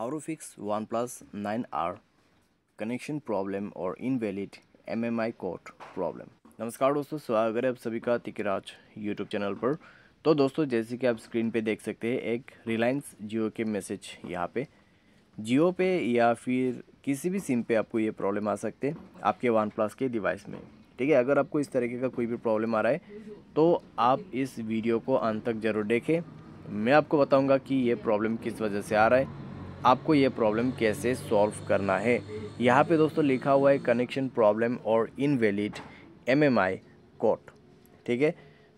How to fix OnePlus 9R connection problem और invalid MMI code problem नमस्कार दोस्तों स्वागत है आप सभी का तिकराज यूट्यूब चैनल पर तो दोस्तों जैसे कि आप स्क्रीन पे देख सकते हैं एक रिलायंस जियो के मैसेज यहाँ पे जियो पे या फिर किसी भी सिम पे आपको ये प्रॉब्लम आ सकते हैं आपके वन प्लस के डिवाइस में ठीक है अगर आपको इस तरीके का कोई भी प्रॉब्लम आ रहा है तो आप इस वीडियो को अंत तक ज़रूर देखें मैं आपको बताऊँगा कि ये प्रॉब्लम किस वजह से आ रहा है आपको ये प्रॉब्लम कैसे सॉल्व करना है यहाँ पे दोस्तों लिखा हुआ है कनेक्शन प्रॉब्लम और इनवैलिड एमएमआई कोड ठीक है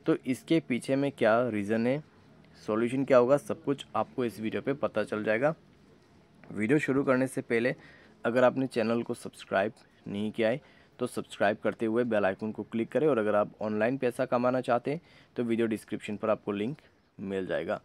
तो इसके पीछे में क्या रीज़न है सॉल्यूशन क्या होगा सब कुछ आपको इस वीडियो पे पता चल जाएगा वीडियो शुरू करने से पहले अगर आपने चैनल को सब्सक्राइब नहीं किया है तो सब्सक्राइब करते हुए बेल आइकन को क्लिक करें और अगर आप ऑनलाइन पैसा कमाना चाहते हैं तो वीडियो डिस्क्रिप्शन पर आपको लिंक मिल जाएगा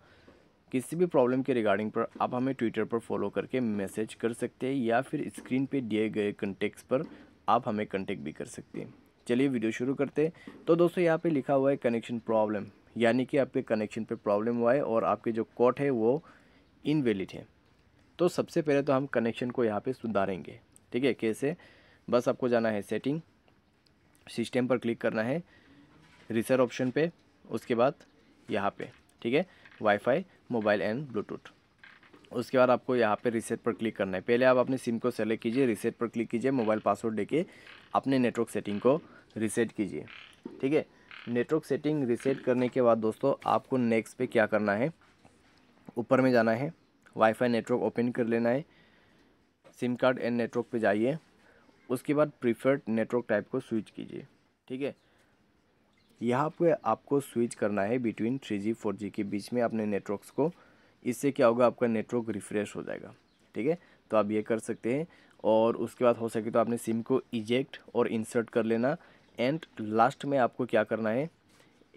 किसी भी प्रॉब्लम के रिगार्डिंग पर आप हमें ट्विटर पर फॉलो करके मैसेज कर सकते हैं या फिर स्क्रीन पे दिए गए कंटेक्ट्स पर आप हमें कंटेक्ट भी कर सकते हैं चलिए वीडियो शुरू करते हैं तो दोस्तों यहाँ पे लिखा हुआ है कनेक्शन प्रॉब्लम यानी कि आपके कनेक्शन पे प्रॉब्लम हुआ है और आपके जो कोट है वो इनवेलिड है तो सबसे पहले तो हम कनेक्शन को यहाँ पर सुधारेंगे ठीक है कैसे बस आपको जाना है सेटिंग सिस्टम पर क्लिक करना है रिसर ऑप्शन पर उसके बाद यहाँ पर ठीक है वाईफाई मोबाइल एंड ब्लूटूथ उसके बाद आपको यहाँ पे रीसेट पर क्लिक करना है पहले आप अपने सिम को सेलेक्ट कीजिए रिसेट पर क्लिक कीजिए मोबाइल पासवर्ड देके अपने नेटवर्क सेटिंग को रिसेट कीजिए ठीक है नेटवर्क सेटिंग रीसेट करने के बाद दोस्तों आपको नेक्स्ट पे क्या करना है ऊपर में जाना है वाईफाई नेटवर्क ओपन कर लेना है सिम कार्ड एंड नेटवर्क पर जाइए उसके बाद प्रीफर्ड नेटवर्क टाइप को स्विच कीजिए ठीक है यहाँ पे आपको स्विच करना है between three G four G के बीच में अपने नेटवर्क्स को इससे क्या होगा आपका नेटवर्क रिफ्रेश हो जाएगा ठीक है तो आप ये कर सकते हैं और उसके बाद हो सके तो आपने सिम को इजेक्ट और इंसर्ट कर लेना एंड लास्ट में आपको क्या करना है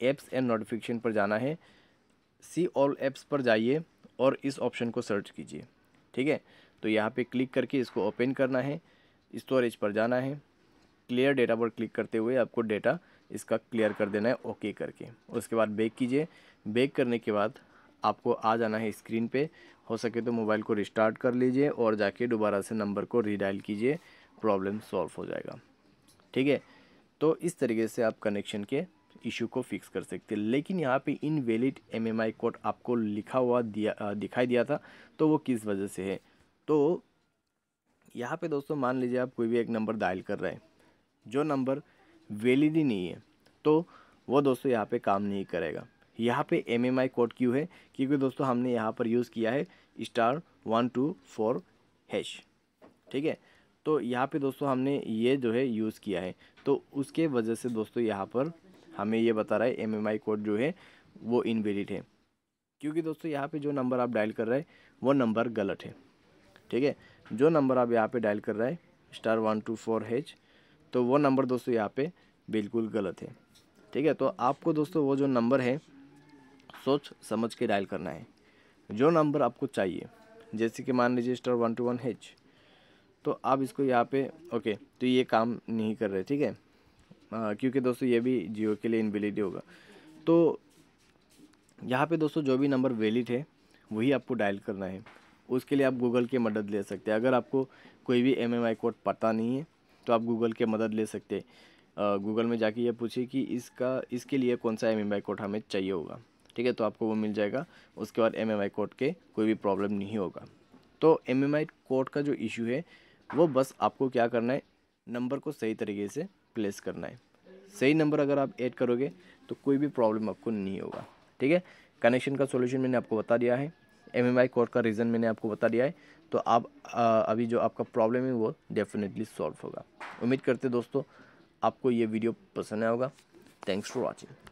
एप्स एंड नोटिफिकेशन पर जाना है सी ऑल एप्स पर जाइए और इस ऑप्शन को सर्च कीजिए ठीक है तो यहाँ पे क्लिक करके इसको ओपन करना है स्टोरेज पर जाना है क्लियर डेटा पर क्लिक करते हुए आपको डेटा इसका क्लियर कर देना है ओके करके उसके बाद बेक कीजिए बेक करने के बाद आपको आ जाना है स्क्रीन पे हो सके तो मोबाइल को रिस्टार्ट कर लीजिए और जाके दोबारा से नंबर को रीडायल कीजिए प्रॉब्लम सॉल्व हो जाएगा ठीक है तो इस तरीके से आप कनेक्शन के इशू को फिक्स कर सकते हैं लेकिन यहाँ पे वेलिड एम कोड आपको लिखा हुआ दिया दिखाई दिया था तो वो किस वजह से है तो यहाँ पे दोस्तों मान लीजिए आप कोई भी एक नंबर डायल कर रहे हैं जो नंबर वैलिड ही नहीं है तो वो दोस्तों यहाँ पे काम नहीं करेगा यहाँ पे एम एम आई कोड क्यों है क्योंकि दोस्तों हमने यहाँ पर यूज़ किया है star one two four hash ठीक है तो यहाँ पे दोस्तों हमने ये जो है यूज़ किया है तो उसके वजह से दोस्तों यहाँ पर हमें ये बता रहा है एम एम आई कोड जो है वो इनवेलिड है क्योंकि दोस्तों यहाँ पे जो नंबर आप डायल कर रहे हैं वो नंबर गलत है ठीक है जो नंबर आप यहाँ पे डायल कर रहे हैं star one two four hash तो वो नंबर दोस्तों यहाँ पे बिल्कुल गलत है ठीक है तो आपको दोस्तों वो जो नंबर है सोच समझ के डायल करना है जो नंबर आपको चाहिए जैसे कि मान लीजिए star one two one hash तो आप इसको यहाँ पे ओके तो ये काम नहीं कर रहे ठीक है क्योंकि दोस्तों ये भी जियो के लिए इनवेलिड होगा तो यहाँ पे दोस्तों जो भी नंबर वैलिड है वही आपको डायल करना है उसके लिए आप गूगल की मदद ले सकते हैं अगर आपको कोई भी एम कोड पता नहीं है तो आप गूगल के मदद ले सकते हैं गूगल में जाके ये पूछिए कि इसका इसके लिए कौन सा एम कोड हमें चाहिए होगा ठीक है तो आपको वो मिल जाएगा उसके बाद एम कोड के कोई भी प्रॉब्लम नहीं होगा तो एम कोड का जो इशू है वो बस आपको क्या करना है नंबर को सही तरीके से प्लेस करना है सही नंबर अगर आप ऐड करोगे तो कोई भी प्रॉब्लम आपको नहीं होगा ठीक है कनेक्शन का सॉल्यूशन मैंने आपको बता दिया है एम एम आई कोर्ट का रीज़न मैंने आपको बता दिया है तो आप आ, अभी जो आपका प्रॉब्लम है वो डेफिनेटली सॉल्व होगा उम्मीद करते दोस्तों आपको ये वीडियो पसंद आया होगा थैंक्स फॉर वॉचिंग